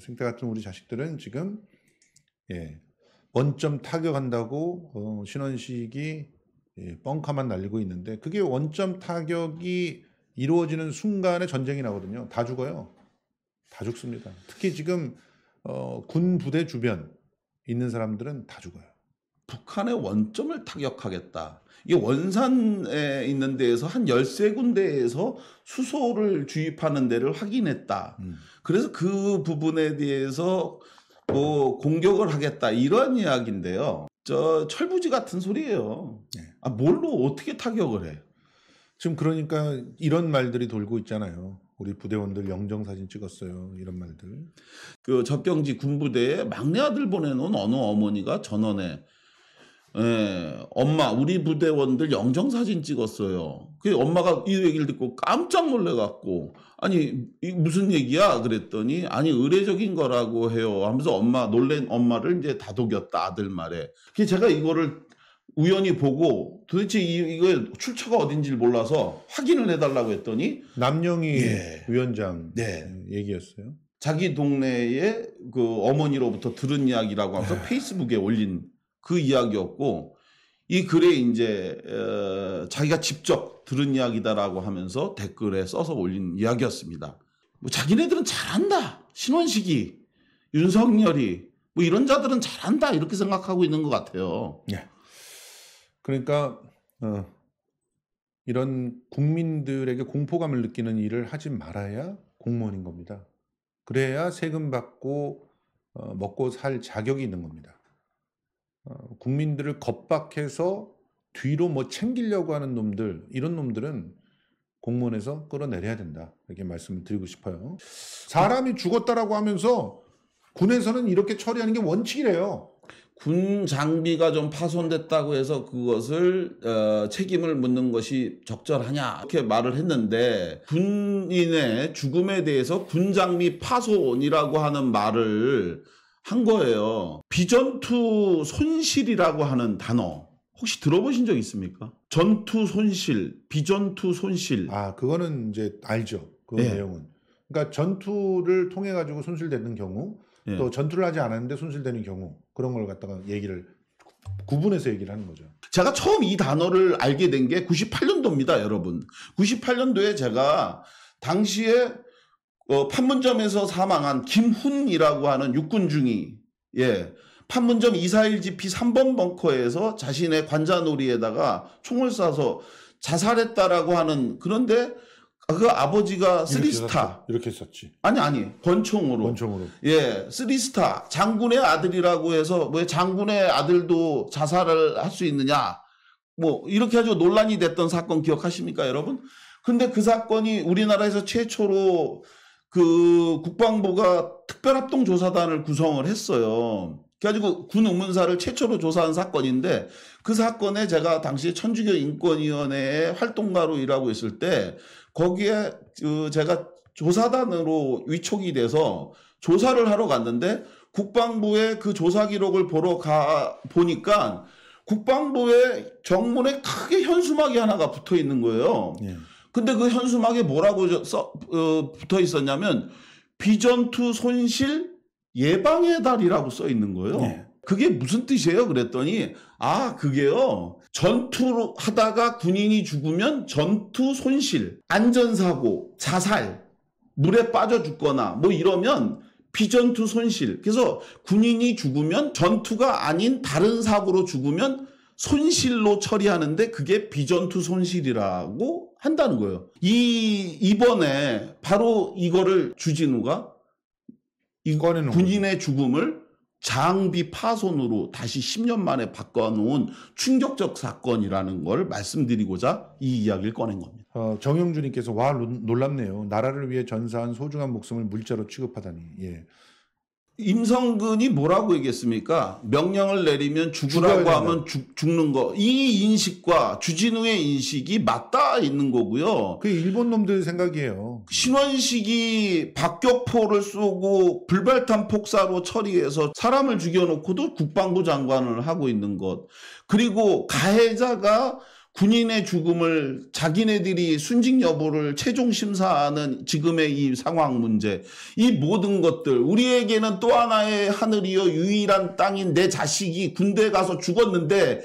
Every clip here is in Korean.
생태 같은 우리 자식들은 지금 예, 원점 타격한다고 어, 신원식이 예, 뻥카만 날리고 있는데 그게 원점 타격이 이루어지는 순간에 전쟁이 나거든요. 다 죽어요. 다 죽습니다. 특히 지금 어, 군 부대 주변 있는 사람들은 다 죽어요. 북한의 원점을 타격하겠다. 이 원산에 있는 데에서 한 13군데에서 수소를 주입하는 데를 확인했다. 음. 그래서 그 부분에 대해서 뭐 공격을 하겠다. 이런 이야기인데요. 저 철부지 같은 소리예요. 네. 아, 뭘로 어떻게 타격을 해? 지금 그러니까 이런 말들이 돌고 있잖아요. 우리 부대원들 영정 사진 찍었어요. 이런 말들. 그 접경지 군부대에 막내 아들 보내놓은 어느 어머니가 전원에 예, 엄마 우리 부대원들 영정 사진 찍었어요. 그 엄마가 이 얘기를 듣고 깜짝 놀래갖고 아니 이 무슨 얘기야 그랬더니 아니 의례적인 거라고 해요 하면서 엄마 놀랜 엄마를 이제 다독였다 아들 말에. 그 제가 이거를 우연히 보고 도대체 이, 이거 출처가 어딘지 를 몰라서 확인을 해달라고 했더니 남영희 예. 위원장 네. 얘기였어요. 자기 동네에그 어머니로부터 들은 이야기라고 하면서 아. 페이스북에 올린 그 이야기였고 이 글에 이제 어, 자기가 직접 들은 이야기다라고 하면서 댓글에 써서 올린 이야기였습니다. 뭐 자기네들은 잘한다. 신원식이, 윤석열이 뭐 이런 자들은 잘한다 이렇게 생각하고 있는 것 같아요. 예. 그러니까 어, 이런 국민들에게 공포감을 느끼는 일을 하지 말아야 공무원인 겁니다. 그래야 세금 받고 어, 먹고 살 자격이 있는 겁니다. 어, 국민들을 겁박해서 뒤로 뭐 챙기려고 하는 놈들 이런 놈들은 공무원에서 끌어내려야 된다 이렇게 말씀을 드리고 싶어요. 사람이 죽었다라고 하면서 군에서는 이렇게 처리하는 게 원칙이래요. 군 장비가 좀 파손됐다고 해서 그것을 어, 책임을 묻는 것이 적절하냐 이렇게 말을 했는데 군인의 죽음에 대해서 군 장비 파손이라고 하는 말을 한 거예요. 비전투 손실이라고 하는 단어 혹시 들어보신 적 있습니까? 전투 손실, 비전투 손실. 아, 그거는 이제 알죠. 그 네. 내용은. 그러니까 전투를 통해 가지고 손실되는 경우, 네. 또 전투를 하지 않았는데 손실되는 경우 그런 걸 갖다가 얘기를 구분해서 얘기를 하는 거죠. 제가 처음 이 단어를 알게 된 게 98년도입니다, 여러분. 98년도에 제가 당시에 어, 판문점에서 사망한 김훈이라고 하는 육군 중위 예 판문점 241 GP 3번 벙커에서 자신의 관자놀이에다가 총을 쏴서 자살했다라고 하는 그런데 그 아버지가 쓰리스타 이렇게 썼지 아니 아니 권총으로 권총으로 예 쓰리스타 장군의 아들이라고 해서 왜 장군의 아들도 자살을 할 수 있느냐 뭐 이렇게 아주 논란이 됐던 사건 기억하십니까 여러분 근데 그 사건이 우리나라에서 최초로 그 국방부가 특별합동조사단을 구성을 했어요. 그래가지고 군 의문사를 최초로 조사한 사건인데 그 사건에 제가 당시 천주교 인권위원회의 활동가로 일하고 있을 때 거기에 그 제가 조사단으로 위촉이 돼서 조사를 하러 갔는데 국방부의 그 조사 기록을 보러 가 보니까 국방부의 정문에 크게 현수막이 하나가 붙어 있는 거예요. 예. 근데 그 현수막에 뭐라고 써, 어, 붙어 있었냐면 비전투 손실 예방의 달이라고 써 있는 거예요. 네. 그게 무슨 뜻이에요? 그랬더니 아 그게요 전투로 하다가 군인이 죽으면 전투 손실, 안전사고, 자살, 물에 빠져 죽거나 뭐 이러면 비전투 손실. 그래서 군인이 죽으면 전투가 아닌 다른 사고로 죽으면 손실로 처리하는데 그게 비전투 손실이라고 한다는 거예요. 이 이번에 바로 이거를 주진우가 이 군인의 죽음을 장비 파손으로 다시 10년 만에 바꿔놓은 충격적 사건이라는 걸 말씀드리고자 이 이야기를 꺼낸 겁니다. 어, 정영준님께서 와 놀랍네요. 나라를 위해 전사한 소중한 목숨을 물자로 취급하다니. 예. 임성근이 뭐라고 얘기했습니까? 명령을 내리면 죽으라고 하면 죽, 죽는 거. 이 인식과 주진우의 인식이 맞닿아 있는 거고요. 그게 일본 놈들 생각이에요. 신원식이 박격포를 쏘고 불발탄 폭사로 처리해서 사람을 죽여놓고도 국방부 장관을 하고 있는 것. 그리고 가해자가 군인의 죽음을 자기네들이 순직 여부를 최종 심사하는 지금의 이 상황 문제, 이 모든 것들, 우리에게는 또 하나의 하늘이요, 유일한 땅인 내 자식이 군대 가서 죽었는데,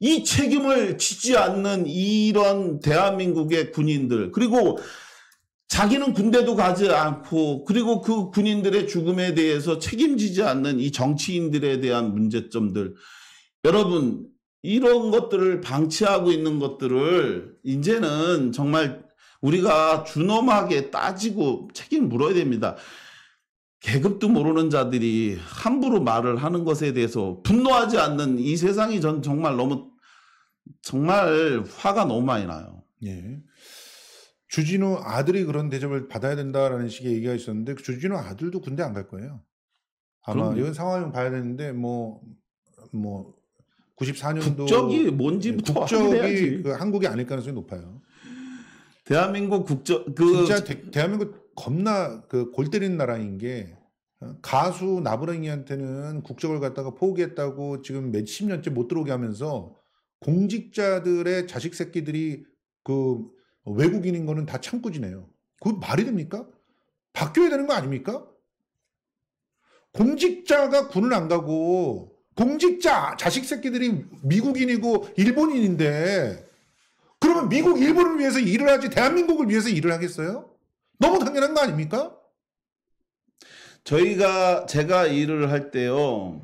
이 책임을 지지 않는 이런 대한민국의 군인들, 그리고 자기는 군대도 가지 않고, 그리고 그 군인들의 죽음에 대해서 책임지지 않는 이 정치인들에 대한 문제점들, 여러분, 이런 것들을 방치하고 있는 것들을 이제는 정말 우리가 준엄하게 따지고 책임 물어야 됩니다. 계급도 모르는 자들이 함부로 말을 하는 것에 대해서 분노하지 않는 이 세상이 전 정말 너무 정말 화가 너무 많이 나요. 예. 주진우 아들이 그런 대접을 받아야 된다라는 식의 얘기가 있었는데 그 주진우 아들도 군대 안 갈 거예요. 아마 그럼요. 이건 상황을 봐야 되는데 뭐뭐 뭐, 뭐 94년도 국적이 뭔지부터 예, 국적이 그 한국이 아닐 가능성이 높아요. 대한민국 국적 그 진짜 대, 한민국 겁나 그골 때리는 나라인 게 어? 가수 나부랭이한테는 국적을 갖다가 포기했다고 지금 몇 십 년째 못 들어오게 하면서 공직자들의 자식 새끼들이 그 외국인인 거는 다 참고 지내요. 그 말이 됩니까? 바뀌어야 되는 거 아닙니까? 공직자가 군을 안 가고 공직자 자식 새끼들이 미국인이고 일본인인데 그러면 미국 일본을 위해서 일을 하지 대한민국을 위해서 일을 하겠어요? 너무 당연한 거 아닙니까? 저희가 제가 일을 할 때요.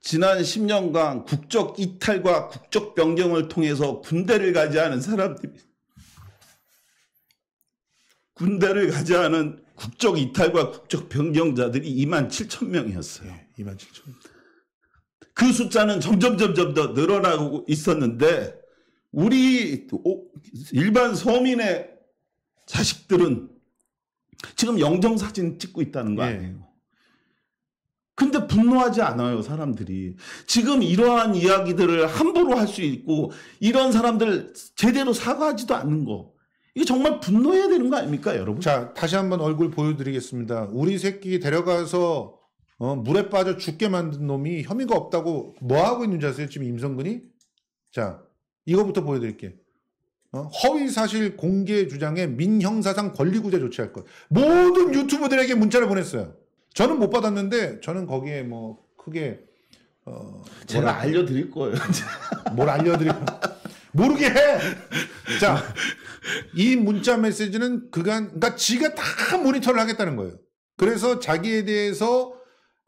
지난 10년간 국적 이탈과 국적 변경을 통해서 군대를 가지 않은 사람들 군대를 가지 않은 국적 이탈과 국적 변경자들이 2만 7천 명이었어요. 네, 2만 7천 명. 그 숫자는 점점 점점 더 늘어나고 있었는데 우리 일반 서민의 자식들은 지금 영정사진 찍고 있다는 거 예. 아니에요. 예. 근데 분노하지 않아요, 사람들이. 지금 이러한 이야기들을 함부로 할 수 있고, 이런 사람들 제대로 사과하지도 않는 거. 이게 정말 분노해야 되는 거 아닙니까, 여러분? 자, 다시 한번 얼굴 보여드리겠습니다. 우리 새끼 데려가서 어, 물에 빠져 죽게 만든 놈이 혐의가 없다고 뭐 하고 있는지 아세요? 지금 임성근이? 자, 이거부터 보여드릴게요. 어? 허위 사실 공개 주장에 민형사상 권리구제 조치할 것. 모든 유튜버들에게 문자를 보냈어요. 저는 못 받았는데 저는 거기에 뭐 크게 어, 제가 알려드릴 거예요. 뭘 알려드릴? 거 모르게 해. 자, 이 문자 메시지는 그간 그니까 지가 다 모니터를 하겠다는 거예요. 그래서 자기에 대해서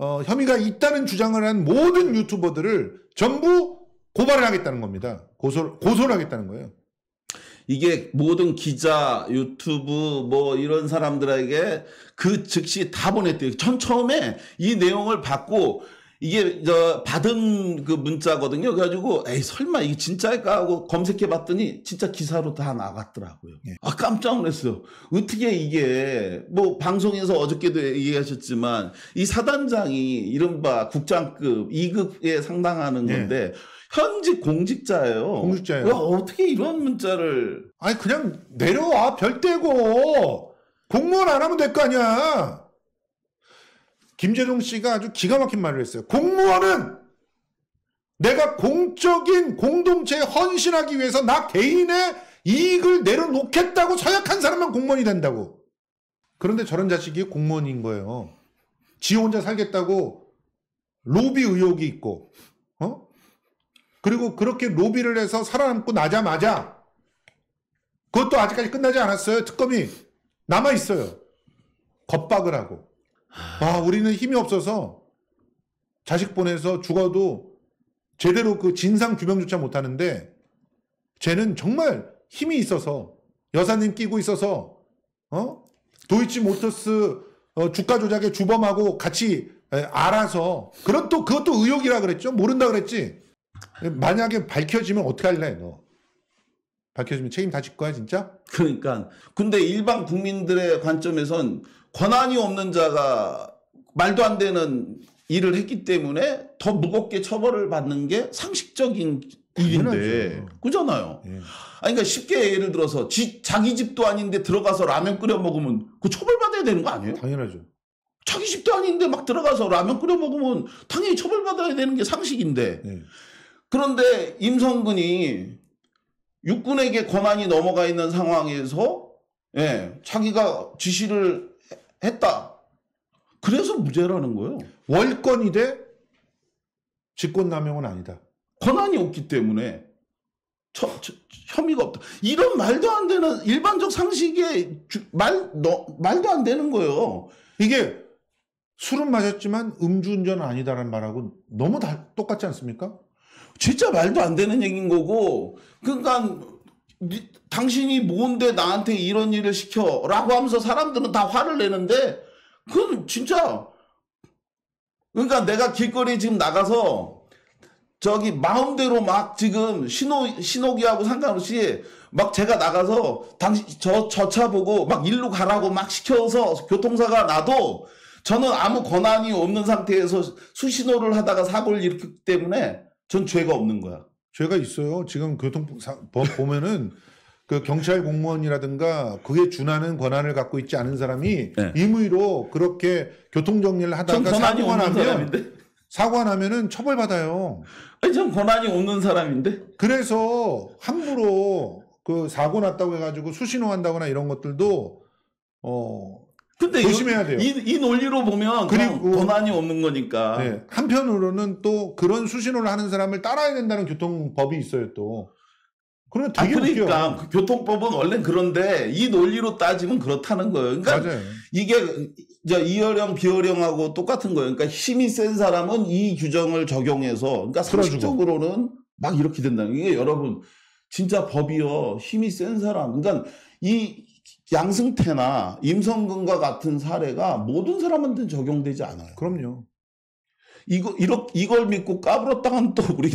어, 혐의가 있다는 주장을 한 모든 유튜버들을 전부 고발을 하겠다는 겁니다. 고소 고소를 하겠다는 거예요. 이게 모든 기자, 유튜브 뭐 이런 사람들에게 그 즉시 다 보냈대요. 전 처음에 이 내용을 받고 이게 저 받은 그 문자거든요. 그래가지고 에이 설마 이게 진짜일까 하고 검색해봤더니 진짜 기사로 다 나갔더라고요. 예. 아 깜짝 놀랐어요. 어떻게 이게 뭐 방송에서 어저께도 얘기하셨지만 이 사단장이 이른바 국장급 2급에 상당하는 네. 건데 예. 현직 공직자예요. 공직자예요. 와, 어떻게 이런 문자를? 아니 그냥 내려와 별대고 공무원 안 하면 될 거 아니야. 김재동 씨가 아주 기가 막힌 말을 했어요. 공무원은 내가 공적인 공동체에 헌신하기 위해서 나 개인의 이익을 내려놓겠다고 서약한 사람만 공무원이 된다고. 그런데 저런 자식이 공무원인 거예요. 지 혼자 살겠다고 로비 의혹이 있고, 어? 그리고 그렇게 로비를 해서 살아남고 나자마자 그것도 아직까지 끝나지 않았어요. 특검이 남아 있어요. 겁박을 하고. 아, 우리는 힘이 없어서 자식 보내서 죽어도 제대로 그 진상 규명조차 못하는데 쟤는 정말 힘이 있어서 여사님 끼고 있어서 어 도이치 모터스 어, 주가 조작에 주범하고 같이 에, 알아서 그런 또 그것도 의혹이라 그랬죠 모른다 그랬지 만약에 밝혀지면 어떻게 할래 너 밝혀지면 책임 다 질 거야 진짜 그러니까 근데 일반 국민들의 관점에선 권한이 없는 자가 말도 안 되는 일을 했기 때문에 더 무겁게 처벌을 받는 게 상식적인 일인데 그잖아요. 예. 아니 그러니까 쉽게 예를 들어서 지, 자기 집도 아닌데 들어가서 라면 끓여 먹으면 그 처벌 받아야 되는 거 아니에요? 당연하죠. 자기 집도 아닌데 막 들어가서 라면 끓여 먹으면 당연히 처벌 받아야 되는 게 상식인데. 예. 그런데 임성근이 육군에게 권한이 넘어가 있는 상황에서 예, 자기가 지시를 했다. 그래서 무죄라는 거예요. 월권이 돼 직권남용은 아니다. 권한이 없기 때문에 처, 처, 혐의가 없다. 이런 말도 안 되는 일반적 상식에 말 너, 말도 안 되는 거예요. 이게 술은 마셨지만 음주운전은 아니다라는 말하고 너무 다 똑같지 않습니까? 진짜 말도 안 되는 얘기인 거고 그러니까 당신이 뭔데 나한테 이런 일을 시켜? 라고 하면서 사람들은 다 화를 내는데, 그건 진짜, 그러니까 내가 길거리 지금 나가서, 저기 마음대로 막 지금 신호, 신호기하고 상관없이 막 제가 나가서 당신, 저, 저 차 보고 막 일로 가라고 막 시켜서 교통사가 나도 저는 아무 권한이 없는 상태에서 수신호를 하다가 사고를 일으키기 때문에 전 죄가 없는 거야. 죄가 있어요. 지금 교통법 보면은 그 경찰 공무원이라든가 그게 준하는 권한을 갖고 있지 않은 사람이 네. 임의로 그렇게 교통 정리를 하다가 사고가 나면 사람고가 나면은 처벌 받아요. 아니 전 권한이 없는 사람인데. 그래서 함부로 그 사고 났다고 해가지고 수신호한다거나 이런 것들도 어 근데 조심해야 돼요. 이, 이 논리로 보면 그리고 권한이 없는 거니까. 네. 한편으로는 또 그런 수신호를 하는 사람을 따라야 된다는 교통법이 있어요 또. 그러면 되게 아, 그러니까 그 교통법은 원래 그런데 이 논리로 따지면 그렇다는 거예요. 그러니까 맞아요. 이게 이제 이어령 비어령하고 똑같은 거예요. 그러니까 힘이 센 사람은 이 규정을 적용해서 그러니까 상식적으로는 막 이렇게 된다는 게 여러분 진짜 법이요 힘이 센 사람. 그러니까 이 양승태나 임성근과 같은 사례가 모든 사람한테 적용되지 않아요. 그럼요. 이거 이렇 이걸 믿고 까불었다간 또 우리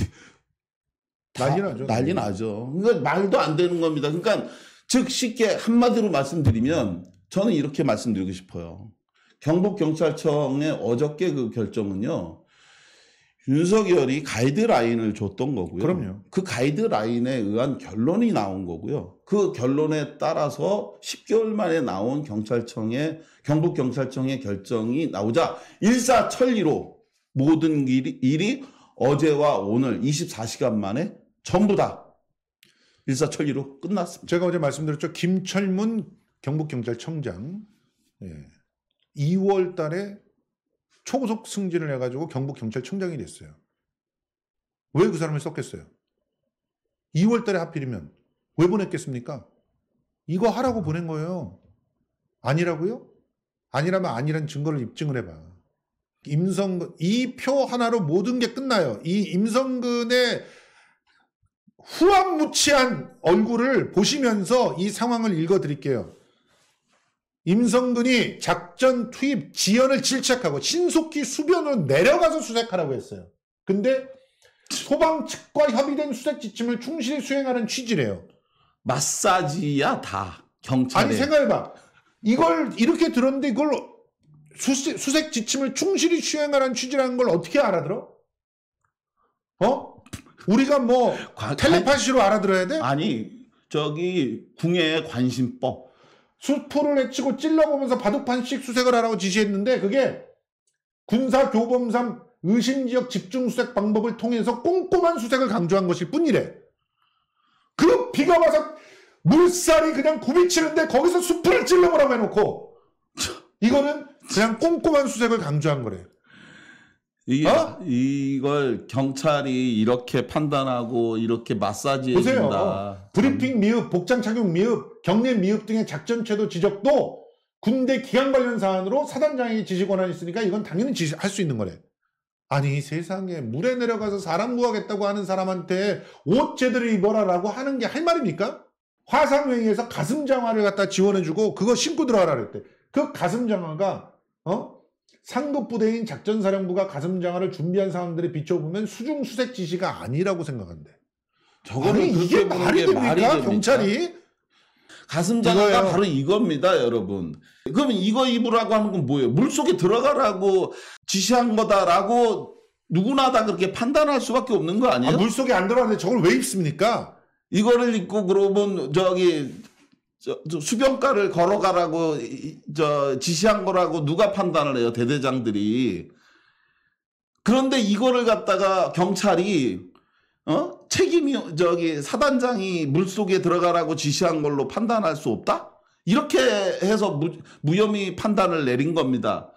난리 나죠. 난리 네. 나죠. 그러니까 말도 안 되는 겁니다. 그러니까 즉 쉽게 한마디로 말씀드리면 저는 이렇게 말씀드리고 싶어요. 경북경찰청의 어저께 그 결정은요. 윤석열이 가이드라인을 줬던 거고요. 그럼요. 그 가이드라인에 의한 결론이 나온 거고요. 그 결론에 따라서 10개월 만에 나온 경찰청의 경북 경찰청의 결정이 나오자 일사천리로 모든 일이, 일이 어제와 오늘 24시간 만에 전부 다 일사천리로 끝났습니다. 제가 어제 말씀드렸죠. 김철문 경북 경찰청장 예. 2월 달에 초고속 승진을 해가지고 경북 경찰청장이 됐어요. 왜 그 사람을 썼겠어요? 2월 달에 하필이면 왜 보냈겠습니까? 이거 하라고 음. 보낸 거예요. 아니라고요? 아니라면 아니라는 증거를 입증을 해봐. 임성근, 이 표 하나로 모든 게 끝나요. 이 임성근의 후한무치한 얼굴을 보시면서 이 상황을 읽어드릴게요. 임성근이 작전 투입 지연을 질책하고 신속히 수변으로 내려가서 수색하라고 했어요. 근데 소방 측과 협의된 수색 지침을 충실히 수행하는 취지래요. 마사지야 다 경찰. 아니 생각해봐. 이걸 이렇게 들었는데 이걸 수색, 수색 지침을 충실히 수행하라는 취지라는 걸 어떻게 알아들어? 어? 우리가 뭐 관, 텔레파시로 알아들어야 돼? 아니 저기 궁예 관심법. 수풀을 헤치고 찔러보면서 바둑판씩 수색을 하라고 지시했는데 그게 군사교범삼 의심지역 집중수색 방법을 통해서 꼼꼼한 수색을 강조한 것일 뿐이래. 그 비가 와서 물살이 그냥 굽이치는데 거기서 수풀을 찔러보라고 해놓고 이거는 그냥 꼼꼼한 수색을 강조한 거래. 이게 어? 이걸 경찰이 이렇게 판단하고 이렇게 마사지 해 보세요. 준다 브리핑 미흡, 복장 착용 미흡, 경례 미흡 등의 작전 채도 지적도 군대 기간 관련 사안으로 사단장이 지시 권한이 있으니까 이건 당연히 지시할 수 있는 거래. 아니 세상에 물에 내려가서 사람 구하겠다고 하는 사람한테 옷 제대로 입어라라고 하는 게 할 말입니까? 화상회의에서 가슴 장화를 갖다 지원해주고 그거 신고 들어가라 그랬대. 그 가슴 장화가 어 상급 부대인 작전사령부가 가슴장화를 준비한 사람들에 비춰보면 수중수색 지시가 아니라고 생각한대. 저거는 아니, 이게 말이 됩니까? 말이 됩니까? 경찰이? 가슴장화가 바로 이겁니다, 여러분. 그러면 이거 입으라고 하는 건 뭐예요? 물 속에 들어가라고 지시한 거다라고 누구나 다 그렇게 판단할 수밖에 없는 거 아니에요? 아, 물 속에 안 들어가는데 저걸 왜 입습니까? 이거를 입고 그러면 저기 저수변가를 걸어가라고 저 지시한 거라고 누가 판단을 해요 대대장들이 그런데 이거를 갖다가 경찰이 어 책임이 저기 사단장이 물 속에 들어가라고 지시한 걸로 판단할 수 없다 이렇게 해서 무, 무혐의 판단을 내린 겁니다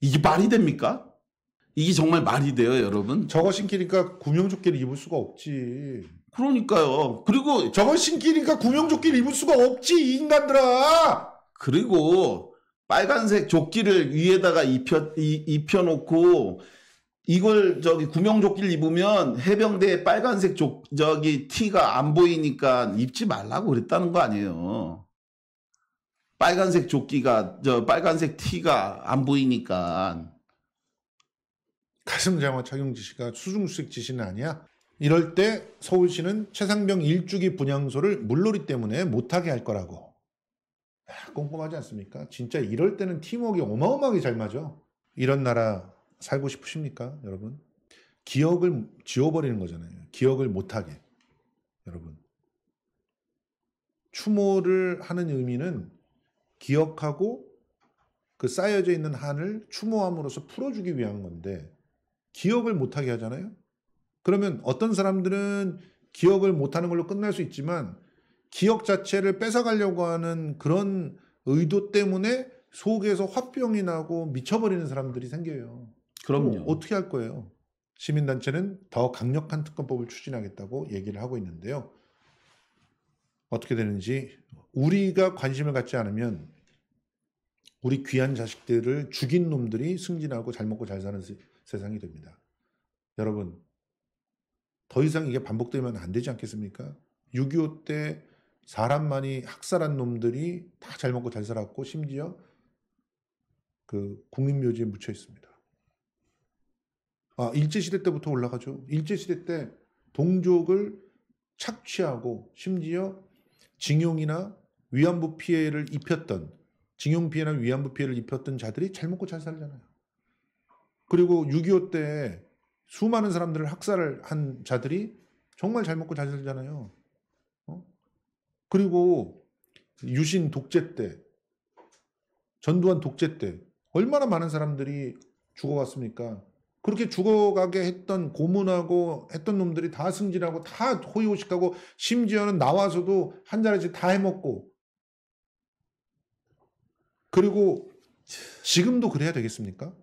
이게 말이 됩니까? 이게 정말 말이 돼요 여러분? 저거 신기니까 구명조끼를 입을 수가 없지. 그러니까요. 그리고 저건 신기니까 구명조끼를 입을 수가 없지 이 인간들아. 그리고 빨간색 조끼를 위에다가 입혀 이, 입혀놓고 이걸 저기 구명조끼를 입으면 해병대의 빨간색 조, 저기 티가 안 보이니까 입지 말라고 그랬다는 거 아니에요. 빨간색 조끼가 저 빨간색 티가 안 보이니까. 가슴 장화 착용 지시가 수중수색 지시는 아니야? 이럴 때 서울시는 최상병 일주기 분향소를 물놀이 때문에 못하게 할 거라고. 야, 꼼꼼하지 않습니까? 진짜 이럴 때는 팀웍이 어마어마하게 잘 맞아. 이런 나라 살고 싶으십니까, 여러분? 기억을 지워버리는 거잖아요. 기억을 못하게. 여러분. 추모를 하는 의미는 기억하고 그 쌓여져 있는 한을 추모함으로써 풀어주기 위한 건데 기억을 못하게 하잖아요. 그러면 어떤 사람들은 기억을 못하는 걸로 끝날 수 있지만 기억 자체를 뺏어가려고 하는 그런 의도 때문에 속에서 화병이 나고 미쳐버리는 사람들이 생겨요. 그럼요. 어떻게 할 거예요? 시민단체는 더 강력한 특검법을 추진하겠다고 얘기를 하고 있는데요. 어떻게 되는지 우리가 관심을 갖지 않으면 우리 귀한 자식들을 죽인 놈들이 승진하고 잘 먹고 잘 사는 세, 세상이 됩니다. 여러분 더 이상 이게 반복되면 안 되지 않겠습니까? 6.25 때 사람만이 학살한 놈들이 다 잘 먹고 잘 살았고 심지어 그 국립묘지에 묻혀 있습니다. 아, 일제시대 때부터 올라가죠. 일제시대 때 동족을 착취하고 심지어 징용이나 위안부 피해를 입혔던 징용 피해나 위안부 피해를 입혔던 자들이 잘 먹고 잘 살잖아요. 그리고 6.25때 수많은 사람들을 학살을 한 자들이 정말 잘 먹고 잘 살잖아요. 어? 그리고 유신 독재 때, 전두환 독재 때 얼마나 많은 사람들이 죽어갔습니까? 그렇게 죽어가게 했던 고문하고 했던 놈들이 다 승진하고 다 호의호식하고 심지어는 나와서도 한 자리씩 다 해먹고 그리고 지금도 그래야 되겠습니까?